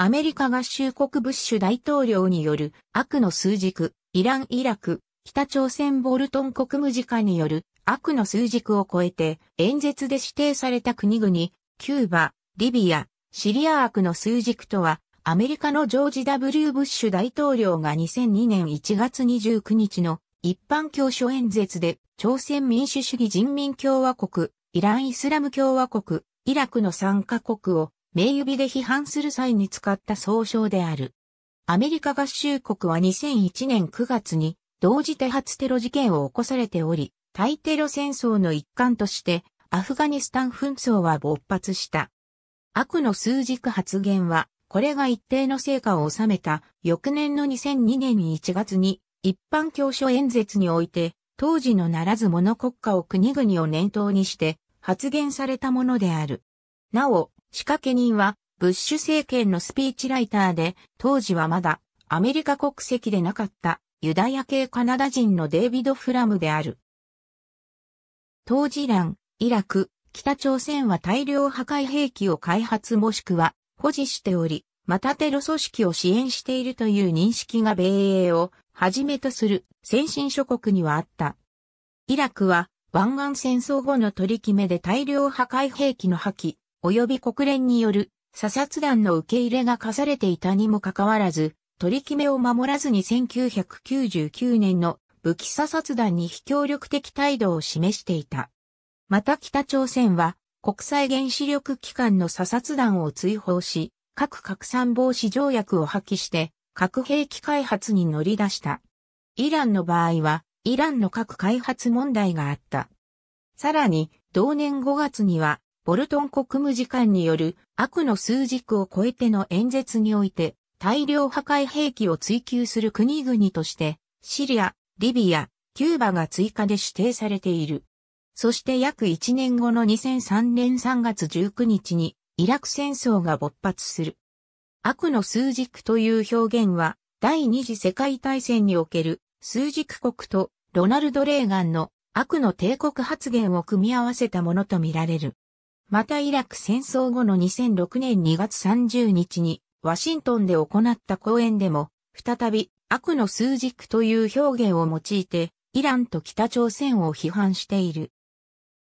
アメリカ合衆国ブッシュ大統領による悪の数軸、イラン・イラク、北朝鮮ボルトン国務次官による悪の数軸を超えて演説で指定された国々、キューバ、リビア、シリア悪の数軸とは、アメリカのジョージ・ W・ ブッシュ大統領が2002年1月29日の一般教書演説で、朝鮮民主主義人民共和国、イラン・イスラム共和国、イラクの3カ国を名指で批判する際に使った総称である。アメリカ合衆国は2001年9月に同時多発テロ事件を起こされており、対テロ戦争の一環としてアフガニスタン紛争は勃発した。悪の数軸発言は、これが一定の成果を収めた翌年の2002年1月に一般教書演説において、当時のならず者国家を国々を念頭にして発言されたものである。なお、仕掛け人は、ブッシュ政権のスピーチライターで、当時はまだ、アメリカ国籍でなかった、ユダヤ系カナダ人のデイビド・フラムである。当時欄、イラク、北朝鮮は大量破壊兵器を開発もしくは保持しており、またテロ組織を支援しているという認識が米英をはじめとする先進諸国にはあった。イラクは湾岸戦争後の取り決めで大量破壊兵器の破棄、及び国連による査察団の受け入れが課されていたにもかかわらず、取り決めを守らずに1999年の武器査察団に非協力的態度を示していた。また北朝鮮は国際原子力機関の査察団を追放し、核拡散防止条約を破棄して核兵器開発に乗り出した。イランの場合は、イランの核開発問題があった。さらに、同年5月には、ボルトン国務次官による悪の数軸を超えての演説において、大量破壊兵器を追求する国々として、シリア、リビア、キューバが追加で指定されている。そして約1年後の2003年3月19日に、イラク戦争が勃発する。悪の数軸という表現は、第二次世界大戦における数軸国とロナルド・レーガンの悪の帝国発言を組み合わせたものとみられる。またイラク戦争後の2006年2月30日にワシントンで行った講演でも、再び悪の数軸という表現を用いて、イランと北朝鮮を批判している。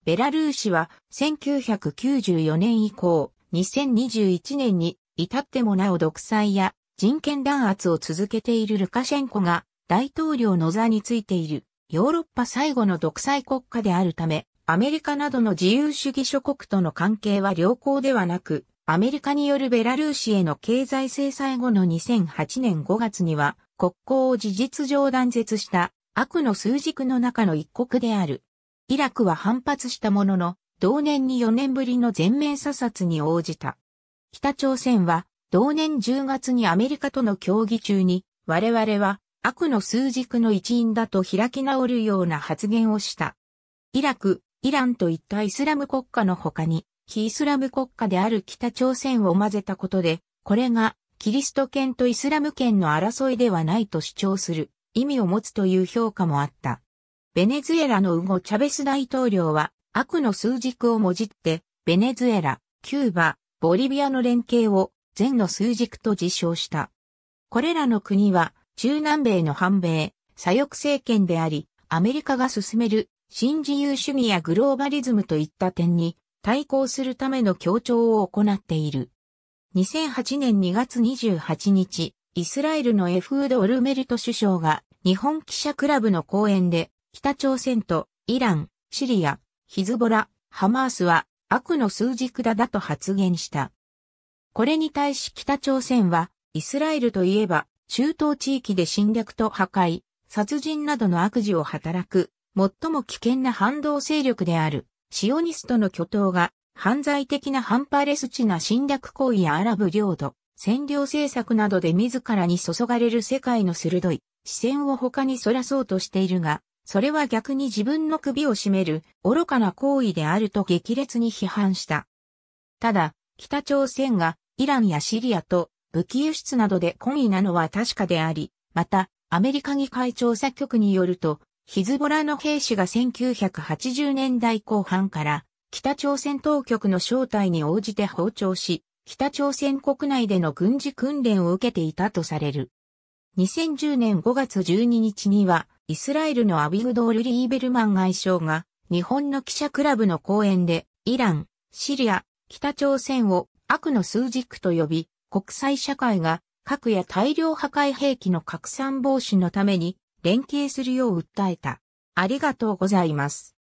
ベラルーシは1994年以降、2021年に至ってもなお独裁や人権弾圧を続けているルカシェンコが大統領の座についているヨーロッパ最後の独裁国家であるため、アメリカなどの自由主義諸国との関係は良好ではなく、アメリカによるベラルーシへの経済制裁後の2008年5月には、国交を事実上断絶した悪の数軸の中の一国である。イラクは反発したものの、同年に4年ぶりの全面査察に応じた。北朝鮮は、同年10月にアメリカとの協議中に、我々は悪の数軸の一員だと開き直るような発言をした。イラク、イランといったイスラム国家の他に、非イスラム国家である北朝鮮を混ぜたことで、これがキリスト圏とイスラム圏の争いではないと主張する意味を持つという評価もあった。ベネズエラのウゴ・チャベス大統領は悪の数軸をもじって、ベネズエラ、キューバ、ボリビアの連携を善の数軸と自称した。これらの国は中南米の反米、左翼政権であり、アメリカが進める新自由主義やグローバリズムといった点に対抗するための協調を行っている。2008年2月28日、イスラエルのエフード・オルメルト首相が日本記者クラブの講演で北朝鮮とイラン、シリア、ヒズボラ、ハマースは悪の数軸だだと発言した。これに対し北朝鮮はイスラエルといえば中東地域で侵略と破壊、殺人などの悪事を働く最も危険な反動勢力である、シオニストの巨頭が、犯罪的な反パレスチナ侵略行為やアラブ領土、占領政策などで自らに注がれる世界の鋭い視線を他にそらそうとしているが、それは逆に自分の首を絞める愚かな行為であると激烈に批判した。ただ、北朝鮮がイランやシリアと武器輸出などで懇意なのは確かであり、また、アメリカ議会調査局によると、ヒズボラの兵士が1980年代後半から北朝鮮当局の招待に応じて訪朝し、北朝鮮国内での軍事訓練を受けていたとされる。2010年5月12日には、イスラエルのアビグドール・リーベルマン外相が、日本の記者クラブの講演で、イラン、シリア、北朝鮮を悪の数軸と呼び、国際社会が核や大量破壊兵器の拡散防止のために連携するよう訴えた。ありがとうございます。